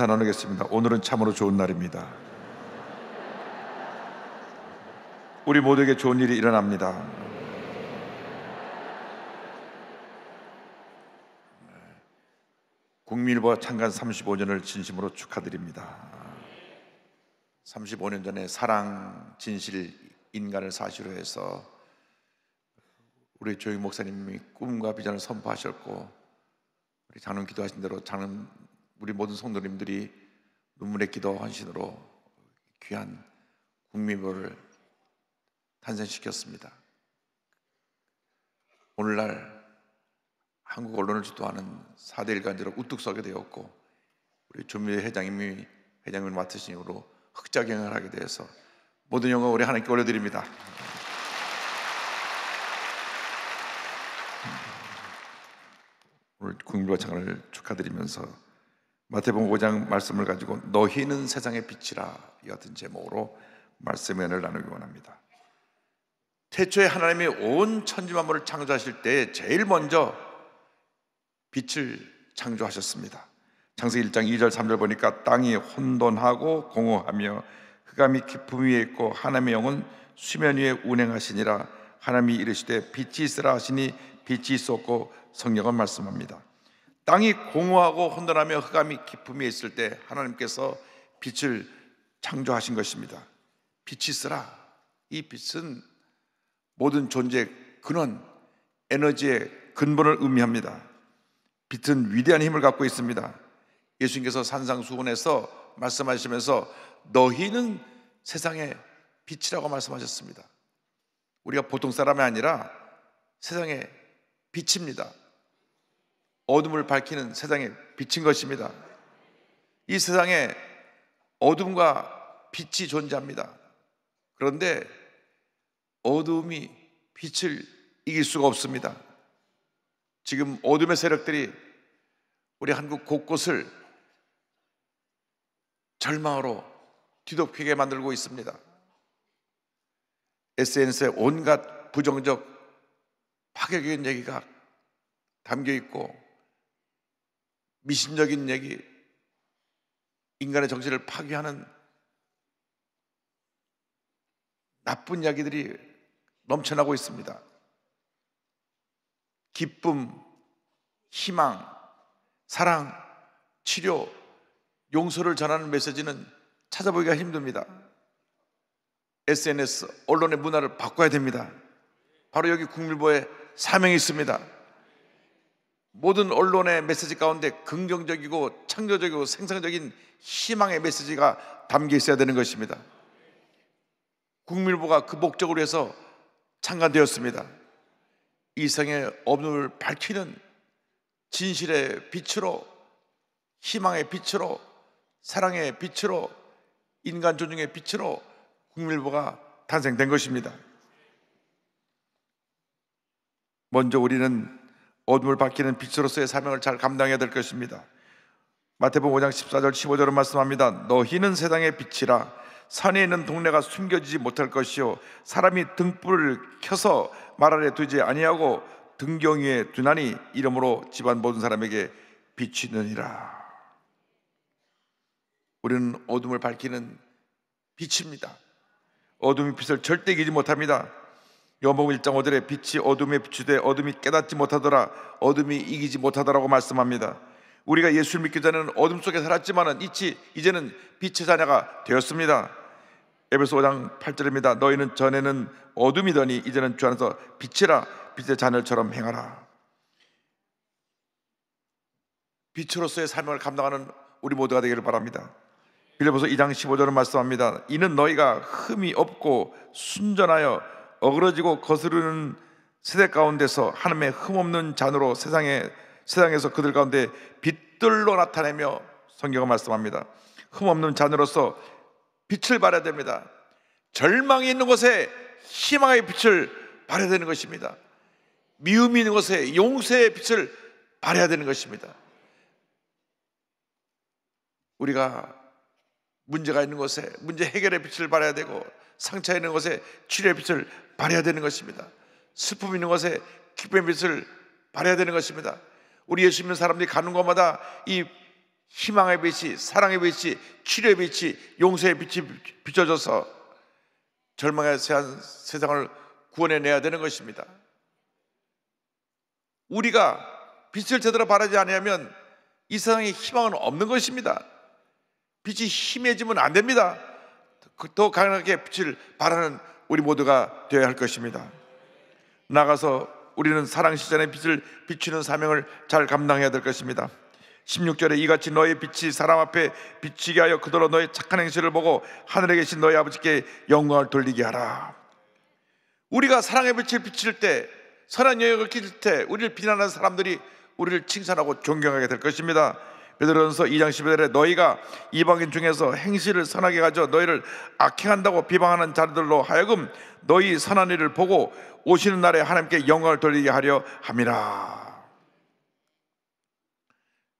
인사 나누겠습니다. 오늘은 참으로 좋은 날입니다. 우리 모두에게 좋은 일이 일어납니다. 국민일보 창간 35년을 진심으로 축하드립니다. 35년 전에 사랑, 진실, 인간을 사실로 해서 우리 조용 목사님이 꿈과 비전을 선포하셨고 우리 장로 기도하신 대로 장로 우리 모든 성도님들이 눈물의 기도 헌신으로 귀한 국민보를 탄생시켰습니다. 오늘날 한국 언론을 주도하는 4대 일간지로 우뚝 서게 되었고 우리 조미 회장님이 회장님을 맡으신 이후로 흑자경을 하게 되어서 모든 영광 우리 하나님께 올려드립니다. 오늘 국민보창을 축하드리면서 마태복음 5장 말씀을 가지고 너희는 세상의 빛이라 같은 제목으로 말씀을 나누기 원합니다. 태초에 하나님이 온 천지 만물을 창조하실 때 제일 먼저 빛을 창조하셨습니다. 창세기 1장 2절 3절 보니까 땅이 혼돈하고 공허하며 흑암이 깊음 위에 있고 하나님의 영은 수면 위에 운행하시니라 하나님이 이르시되 빛이 있으라 하시니 빛이 있었고 성령은 말씀합니다. 땅이 공허하고 혼돈하며 흑암이 깊음이 있을 때 하나님께서 빛을 창조하신 것입니다. 빛이 있으라. 이 빛은 모든 존재의 근원, 에너지의 근본을 의미합니다. 빛은 위대한 힘을 갖고 있습니다. 예수님께서 산상수훈에서 말씀하시면서 너희는 세상의 빛이라고 말씀하셨습니다. 우리가 보통 사람이 아니라 세상의 빛입니다. 어둠을 밝히는 세상에 비친 것입니다. 이 세상에 어둠과 빛이 존재합니다. 그런데 어둠이 빛을 이길 수가 없습니다. 지금 어둠의 세력들이 우리 한국 곳곳을 절망으로 뒤덮이게 만들고 있습니다. SNS에 온갖 부정적 파괴적인 얘기가 담겨 있고 미신적인 얘기, 인간의 정신을 파괴하는 나쁜 이야기들이 넘쳐나고 있습니다. 기쁨, 희망, 사랑, 치료, 용서를 전하는 메시지는 찾아보기가 힘듭니다. SNS, 언론의 문화를 바꿔야 됩니다. 바로 여기 국밀보에 사명이 있습니다. 모든 언론의 메시지 가운데 긍정적이고 창조적이고 생산적인 희망의 메시지가 담겨 있어야 되는 것입니다. 국민부가그 목적으로 해서 창간되었습니다. 이성의 업무를 밝히는 진실의 빛으로 희망의 빛으로 사랑의 빛으로 인간 존중의 빛으로 국민부가 탄생된 것입니다. 먼저 우리는 어둠을 밝히는 빛으로서의 사명을 잘 감당해야 될 것입니다. 마태복음 5장 14절 15절은 말씀합니다. 너희는 세상의 빛이라 산에 있는 동네가 숨겨지지 못할 것이요 사람이 등불을 켜서 말 아래 두지 아니하고 등경 위에 두나니 이름으로 집안 모든 사람에게 비치느니라. 우리는 어둠을 밝히는 빛입니다. 어둠이 빛을 절대 이기지 못합니다. 요목 1장 5절에 빛이 어둠에 비추되 어둠이 깨닫지 못하더라 어둠이 이기지 못하더라고 말씀합니다. 우리가 예수 믿기 전에는 어둠 속에 살았지만은 이치 이제는 빛의 자녀가 되었습니다. 에베소 5장 8절입니다. 너희는 전에는 어둠이더니 이제는 주 안에서 빛이라 빛의 자녀처럼 행하라. 빛으로서의 삶을 감당하는 우리 모두가 되기를 바랍니다. 빌립보서 2장 15절은 말씀합니다. 이는 너희가 흠이 없고 순전하여 어그러지고 거스르는 세대 가운데서 하나님의 흠없는 잔으로 세상에 세상에서 그들 가운데 빛들로 나타내며 성경은 말씀합니다. 흠없는 잔으로서 빛을 발해야 됩니다. 절망이 있는 곳에 희망의 빛을 발해야 되는 것입니다. 미움이 있는 곳에 용서의 빛을 발해야 되는 것입니다. 우리가 문제가 있는 곳에 문제 해결의 빛을 발해야 되고 상처 있는 것에 치료의 빛을 발해야 되는 것입니다. 슬픔 있는 것에 기쁨의 빛을 발해야 되는 것입니다. 우리 예수 믿는 사람들이 가는 곳마다 이 희망의 빛이, 사랑의 빛이, 치료의 빛이, 용서의 빛이 비춰져서 절망의 세상을 구원해내야 되는 것입니다. 우리가 빛을 제대로 바라지 않으면 이 세상에 희망은 없는 것입니다. 빛이 희미해지면 안 됩니다. 그 더 강하게 빛을 발하는 우리 모두가 되어야 할 것입니다. 나가서 우리는 사랑 시전의 빛을 비추는 사명을 잘 감당해야 될 것입니다. 16절에 이같이 너의 빛이 사람 앞에 비치게 하여 그들로 너의 착한 행실을 보고 하늘에 계신 너의 아버지께 영광을 돌리게 하라. 우리가 사랑의 빛을 비칠 때 선한 영역을 끼칠 때 우리를 비난하는 사람들이 우리를 칭찬하고 존경하게 될 것입니다. 베드로전서 2장 11절에 너희가 이방인 중에서 행실을 선하게 가져 너희를 악행한다고 비방하는 자들로 하여금 너희 선한 일을 보고 오시는 날에 하나님께 영광을 돌리게 하려 함이라.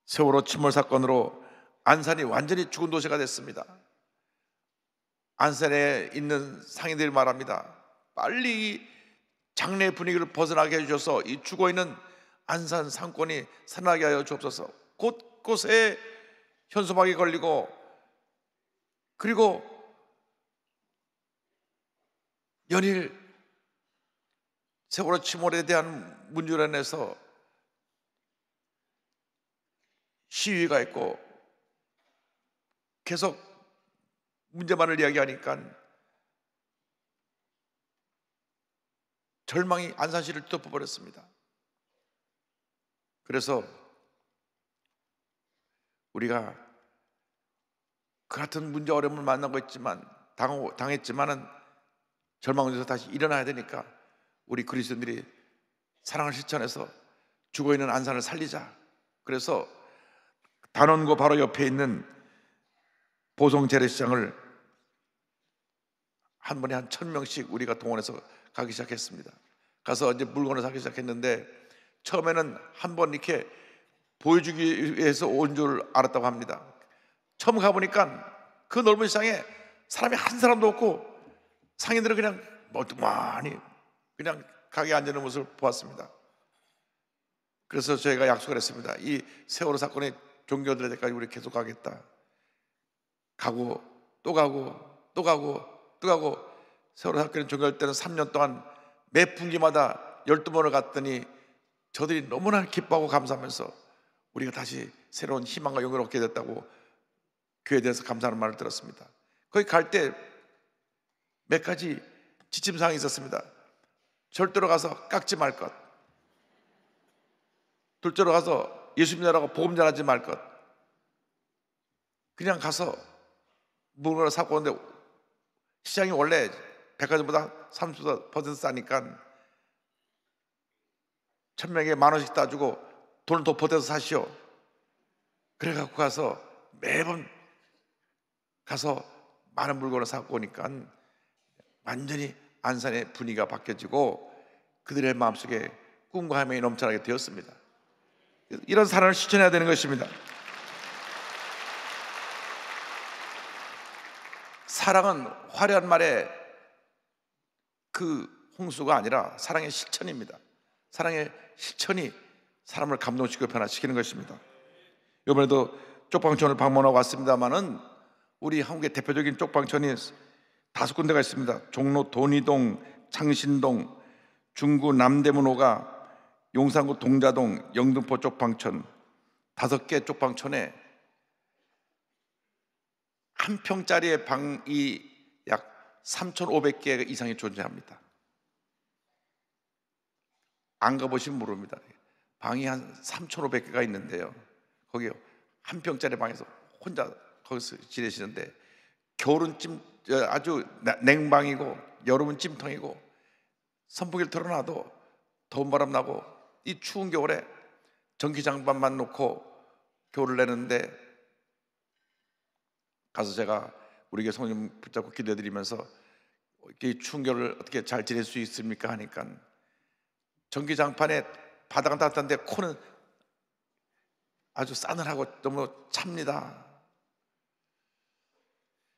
세월호 침몰 사건으로 안산이 완전히 죽은 도시가 됐습니다. 안산에 있는 상인들이 말합니다. 빨리 장례 분위기를 벗어나게 해주셔서 이 죽어 있는 안산 상권이 살아나게 하여 주옵소서. 곧 곳곳에 현수막이 걸리고 그리고 연일 세월호 침몰에 대한 문유란에서 시위가 있고 계속 문제만을 이야기하니까 절망이 안산시를 덮어버렸습니다. 그래서 우리가 그 같은 문제 어려움을 만나고 있지만 당 당했지만은 절망에서 다시 일어나야 되니까 우리 그리스도인들이 사랑을 실천해서 죽어 있는 안산을 살리자. 그래서 단원고 바로 옆에 있는 보성 재래시장을 한 번에 한 천 명씩 우리가 동원해서 가기 시작했습니다. 가서 이제 물건을 사기 시작했는데 처음에는 한 번 이렇게 보여주기 위해서 온 줄 알았다고 합니다. 처음 가보니까 그 넓은 시장에 사람이 한 사람도 없고 상인들은 그냥 멀뚱하니 뭐 그냥 가게에 앉는 모습을 보았습니다. 그래서 저희가 약속을 했습니다. 이 세월호 사건이 종교들 때까지 우리 계속 가겠다. 가고 또 가고 또 가고 또 가고 세월호 사건이 종교할 때는 3년 동안 매 분기마다 12번을 갔더니 저들이 너무나 기뻐하고 감사하면서 우리가 다시 새로운 희망과 용기을 얻게 됐다고 교회에 대해서 감사하는 말을 들었습니다. 거기 갈 때 몇 가지 지침사항이 있었습니다. 절대로 가서 깎지 말 것. 둘째로 가서 예수님 이라고 복음 전하지 말 것. 그냥 가서 무언가를 사고 오는데 시장이 원래 백화점보다 30% 싸니까 천 명에 만 원씩 따주고 돈을 더 보태서 사시오. 그래 갖고 가서 매번 가서 많은 물건을 사고 오니까 완전히 안산의 분위기가 바뀌어지고 그들의 마음속에 꿈과 함이 넘쳐나게 되었습니다. 이런 사랑을 실천해야 되는 것입니다. 사랑은 화려한 말에 그 홍수가 아니라 사랑의 실천입니다. 사랑의 실천이 사람을 감동시키고 변화시키는 것입니다. 이번에도 쪽방촌을 방문하고 왔습니다만은 우리 한국의 대표적인 쪽방촌이 다섯 군데가 있습니다. 종로 돈이동, 창신동, 중구 남대문호가 용산구 동자동, 영등포 쪽방촌 다섯 개 쪽방촌에 한 평짜리의 방이 약 3,500개 이상이 존재합니다. 안 가보시면 모릅니다. 방이 한 3,500개가 있는데요. 거기 한 평짜리 방에서 혼자 거기서 지내시는데 겨울은 찜 아주 냉방이고 여름은 찜통이고 선풍기를 틀어놔도 더운 바람 나고 이 추운 겨울에 전기장판만 놓고 겨울을 내는데 가서 제가 우리 교회 성님 붙잡고 기도드리면서 이 추운 겨울을 어떻게 잘 지낼 수 있습니까 하니까 전기장판에 바닥은 따뜻한데 코는 아주 싸늘하고 너무 찹니다.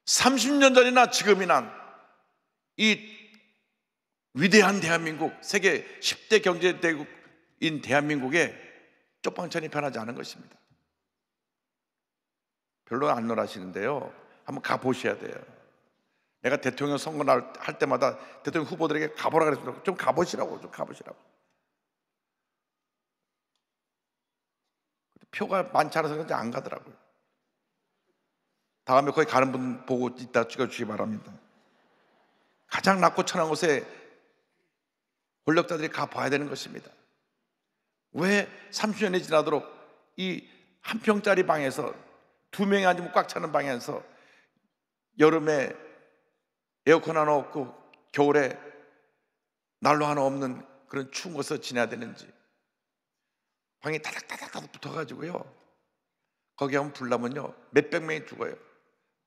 30년 전이나 지금이나 이 위대한 대한민국, 세계 10대 경제대국인 대한민국에 쪽방천이 변하지 않은 것입니다. 별로 안 놀라시는데요. 한번 가보셔야 돼요. 내가 대통령 선거 할 때마다 대통령 후보들에게 가보라 그랬습니다. 좀 가보시라고, 좀 가보시라고. 표가 많지 않아서 그런지 안 가더라고요. 다음에 거기 가는 분 보고 이따 찍어주시기 바랍니다. 가장 낮고 천한 곳에 권력자들이 가봐야 되는 것입니다. 왜 30년이 지나도록 이 한 평짜리 방에서 두 명이 앉으면 꽉 차는 방에서 여름에 에어컨 하나 없고 겨울에 난로 하나 없는 그런 추운 곳에서 지내야 되는지 방에 따닥따닥따닥 붙어가지고요. 거기 하면 불나면요 몇백 명이 죽어요.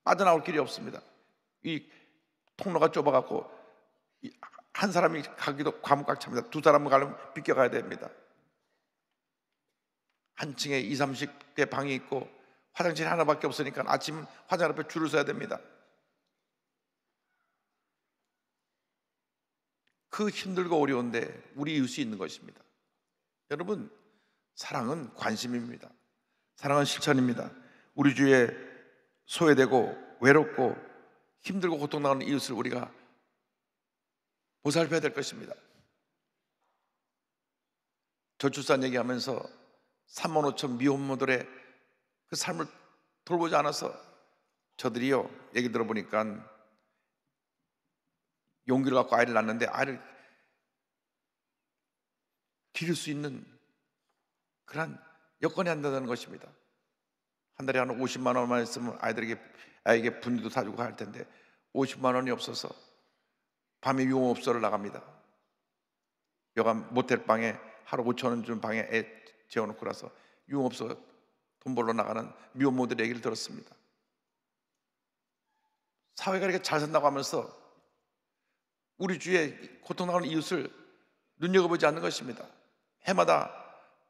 빠져나올 길이 없습니다. 이 통로가 좁아갖고 한 사람이 가기도 과목 꽉 찹니다. 두 사람은 가려면 비껴가야 됩니다. 한 층에 2, 3 0대 방이 있고 화장실 하나밖에 없으니까 아침 화장 앞에 줄을 서야 됩니다. 그 힘들고 어려운데 우리 이웃이 있는 것입니다. 여러분 사랑은 관심입니다. 사랑은 실천입니다. 우리 주위에 소외되고 외롭고 힘들고 고통당하는 이웃을 우리가 보살펴야 될 것입니다. 저출산 얘기하면서 3만 5천 미혼모들의 그 삶을 돌보지 않아서 저들이요 얘기 들어보니까 용기를 갖고 아이를 낳는데 아이를 기를 수 있는 그런 여건이 한다는 것입니다. 한 달에 한 50만 원만 있으면 아이들에게 아이에게 분유도 사주고 할 텐데 50만 원이 없어서 밤에 용업소를 나갑니다. 여간 모텔 방에 하루 5천 원준 방에 애 재워놓고 나서 용업소 돈 벌러 나가는 미혼모들 얘기를 들었습니다. 사회가 이렇게 잘 산다고 하면서 우리 주위에 고통나하는 이웃을 눈여겨보지 않는 것입니다. 해마다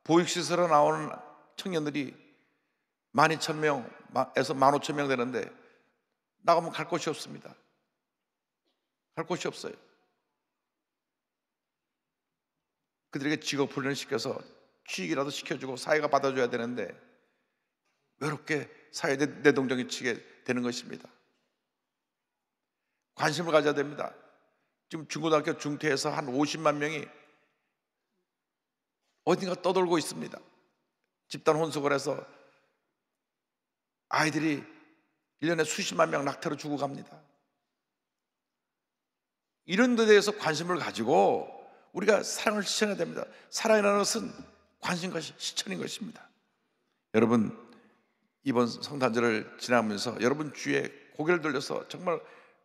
보육시설에 나오는 청년들이 12,000명에서 15,000명 되는데 나가면 갈 곳이 없습니다. 갈 곳이 없어요. 그들에게 직업 훈련을 시켜서 취직이라도 시켜주고 사회가 받아줘야 되는데 외롭게 사회 내동정이 치게 되는 것입니다. 관심을 가져야 됩니다. 지금 중고등학교 중퇴해서한 50만 명이 어딘가 떠돌고 있습니다. 집단 혼숙을 해서 아이들이 1년에 수십만 명 낙태로 죽어갑니다. 이런 데 대해서 관심을 가지고 우리가 사랑을 실천해야 됩니다. 사랑이라는 것은 관심과 시천인 것입니다. 여러분 이번 성탄절을 지나면서 여러분 주에 위 고개를 돌려서 정말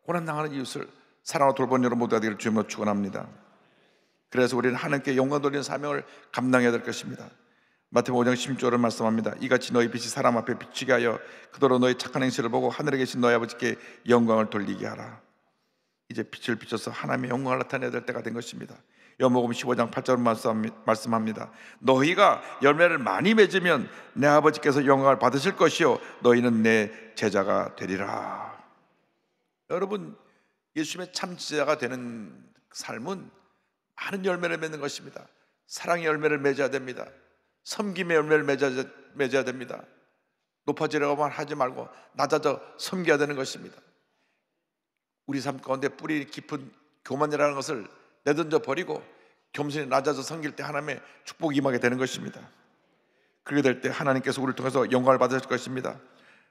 고난 당하는 이웃을 사랑으로 돌본 여러분 모두가 되기를 주님으로 축원합니다. 그래서 우리는 하나님께 영광 돌리는 사명을 감당해야 될 것입니다. 마태복음 5장 16절을 말씀합니다. 이같이 너희 빛이 사람 앞에 비치게 하여 그더러 너희 착한 행실을 보고 하늘에 계신 너희 아버지께 영광을 돌리게 하라. 이제 빛을 비춰서 하나님의 영광을 나타내야 될 때가 된 것입니다. 여모금 15장 8절을 말씀합니다. 너희가 열매를 많이 맺으면 내 아버지께서 영광을 받으실 것이요 너희는 내 제자가 되리라. 여러분 예수님의 참 제자가 되는 삶은 많은 열매를 맺는 것입니다. 사랑의 열매를 맺어야 됩니다. 섬김의 열매를 맺어야, 맺어야 됩니다. 높아지려고만 하지 말고 낮아져 섬겨야 되는 것입니다. 우리 삶 가운데 뿌리 깊은 교만이라는 것을 내던져 버리고 겸손히 낮아져 섬길 때 하나님의 축복이 임하게 되는 것입니다. 그렇게 될 때 하나님께서 우리를 통해서 영광을 받으실 것입니다.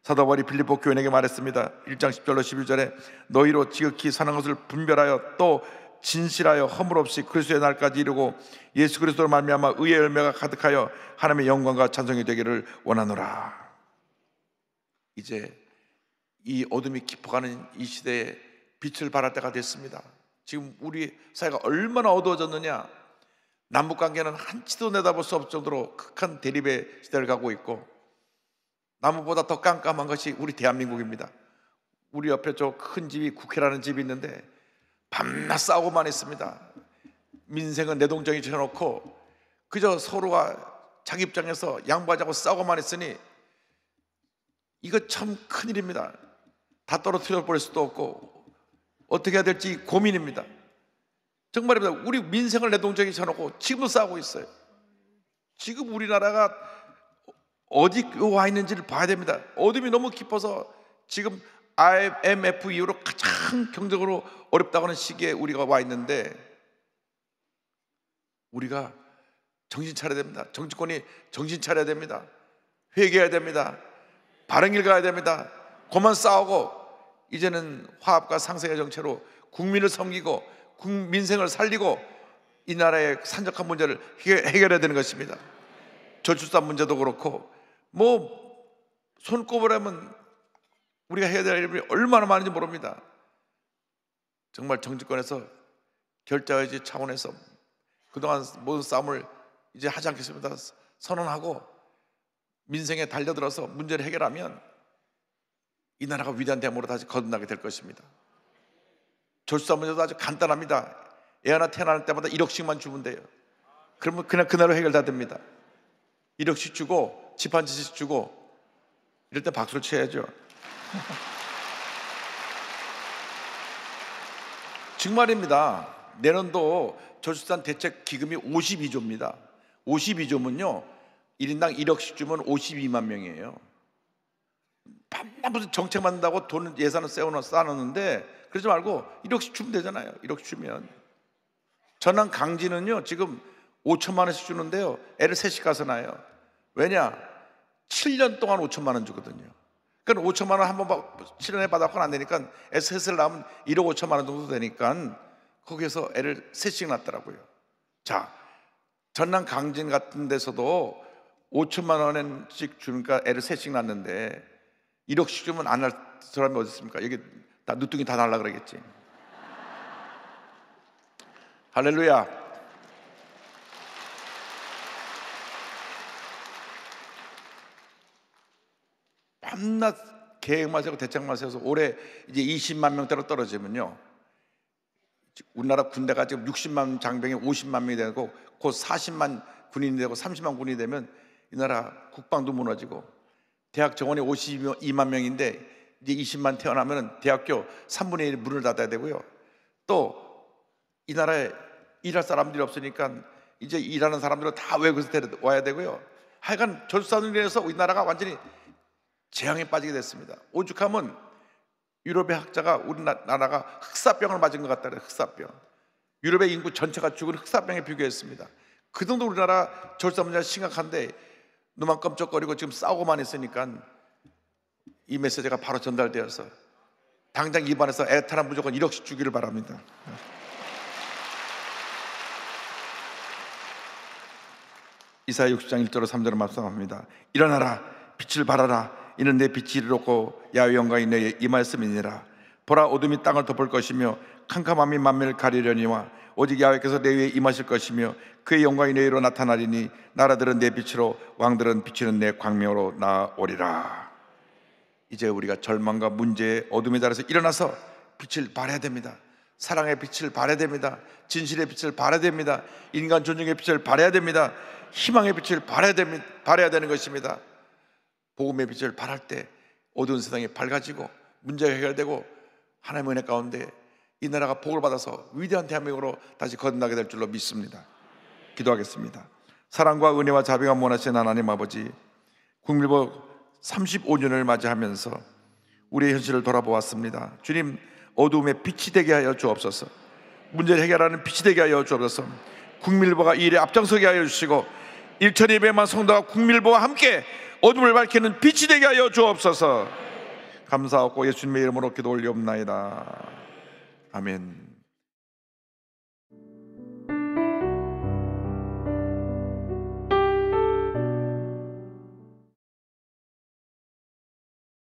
사도 바리이리립보 교인에게 말했습니다. 1장 10절로 11절에 너희로 지극히 사는 것을 분별하여 또 진실하여 허물없이 그리스도의 날까지 이루고 예수 그리스도로 말미암아 의의 열매가 가득하여 하나님의 영광과 찬송이 되기를 원하노라. 이제 이 어둠이 깊어가는 이 시대에 빛을 발할 때가 됐습니다. 지금 우리 사회가 얼마나 어두워졌느냐? 남북 관계는 한치도 내다볼 수 없을 정도로 극한 대립의 시대를 가고 있고 남북보다 더 깜깜한 것이 우리 대한민국입니다. 우리 옆에 저 큰 집이 국회라는 집이 있는데 밤낮 싸우고만 했습니다. 민생은 내동정이 쳐놓고 그저 서로가 자기 입장에서 양보하자고 싸우고만 했으니 이거 참 큰일입니다. 다 떨어뜨려 버릴 수도 없고 어떻게 해야 될지 고민입니다. 정말입니다. 우리 민생을 내동정이 쳐놓고 지금도 싸우고 있어요. 지금 우리나라가 어디 와 있는지를 봐야 됩니다. 어둠이 너무 깊어서 지금 IMF 이후로 가장 경제적으로 어렵다고 하는 시기에 우리가 와 있는데 우리가 정신 차려야 됩니다. 정치권이 정신 차려야 됩니다. 회개해야 됩니다. 바른 길 가야 됩니다. 그만 싸우고 이제는 화합과 상생의 정체로 국민을 섬기고 국민생을 살리고 이 나라의 산적한 문제를 해결해야 되는 것입니다. 저출산 문제도 그렇고 뭐 손꼽으라면 우리가 해야 될 일이 얼마나 많은지 모릅니다. 정말 정치권에서 결자의지 차원에서 그동안 모든 싸움을 이제 하지 않겠습니다. 선언하고 민생에 달려들어서 문제를 해결하면 이 나라가 위대한 대모로 다시 거듭나게 될 것입니다. 졸수한 문제도 아주 간단합니다. 애 하나 태어날 때마다 1억씩만 주면 돼요. 그러면 그냥 그날로 해결 다 됩니다. 1억씩 주고 집한 채씩 주고 이럴 때 박수를 쳐야죠. 정말입니다. 내년도 저출산 대책 기금이 52조입니다. 52조면요. 1인당 1억씩 주면 52만 명이에요. 밤낮 무슨 정책 만든다고 돈 예산을 세워놓 쌓아놓는데 그러지 말고 1억씩 주면 되잖아요. 1억씩 주면. 전남 강진은요. 지금 5천만 원씩 주는데요. 애를 셋씩 가서 낳아요. 왜냐? 7년 동안 5천만 원 주거든요. 그러니까 5천만 원 한번 7년에 받았건 안 되니까 셋을 낳으면 1억 5천만 원 정도 되니까 거기에서 애를 셋씩 낳더라고요. 자, 전남 강진 같은 데서도 5천만 원씩 주니까 애를 셋씩 낳는데 1억씩 주면 안날 사람이 어디 있습니까? 여기 다 누뚱이 다 날라 그러겠지. 할렐루야. 밤낮 계획만 세고 대책만 세워서 올해 이제 20만 명대로 떨어지면요. 우리나라 군대가 지금 60만 장병이 50만 명이 되고 곧 40만 군인이 되고 30만 군인이 되면 이 나라 국방도 무너지고 대학 정원이 52만 명인데 이제 20만 태어나면 대학교 3분의 1 문을 닫아야 되고요. 또 이 나라에 일할 사람들이 없으니까 이제 일하는 사람들은 다 외국에서 데려와야 되고요. 하여간 절산을 인해서 우리나라가 완전히 재앙에 빠지게 됐습니다. 오죽하면 유럽의 학자가 우리나라가 흑사병을 맞은 것 같다 그 흑사병. 유럽의 인구 전체가 죽은 흑사병에 비교했습니다. 그 정도 우리나라 절사 문제가 심각한데 눈만 깜짝거리고 지금 싸우고만 있으니까 이 메시지가 바로 전달되어서 당장 입안에서 애타란 무조건 1억씩 주기를 바랍니다. 이사 60장 1절로 3절을 말씀합니다. 일어나라 빛을 발하라 이는 내 빛이 이르렀고 야외 영광이 내의이말씀이니라 보라 어둠이 땅을 덮을 것이며 캄캄함이 만면을 가리려니와 오직 야외께서 내 위에 임하실 것이며 그의 영광이 내 위로 나타나리니 나라들은 내 빛으로 왕들은 비치는 내 광명으로 나오리라 이제 우리가 절망과 문제의 어둠의 자라서 일어나서 빛을 발해야 됩니다 사랑의 빛을 발해야 됩니다 진실의 빛을 발해야 됩니다 인간 존중의 빛을 발해야 됩니다 희망의 빛을 발해야, 됩니다. 발해야 되는 것입니다 복음의 빛을 발할 때 어두운 세상이 밝아지고 문제가 해결되고 하나님의 은혜 가운데 이 나라가 복을 받아서 위대한 대한민국으로 다시 거듭나게 될 줄로 믿습니다. 기도하겠습니다. 사랑과 은혜와 자비가 원하신 하나님 아버지 국민복 35년을 맞이하면서 우리의 현실을 돌아보았습니다. 주님 어둠의 빛이 되게 하여 주옵소서. 문제를 해결하는 빛이 되게 하여 주옵소서. 국민일보가 이 일에 앞장서게 하여 주시고 1천예배만 성도와 국민일보와 함께 어둠을 밝히는 빛이 되게 하여 주옵소서. 감사하고 예수님의 이름으로 기도 올리옵나이다. 아멘.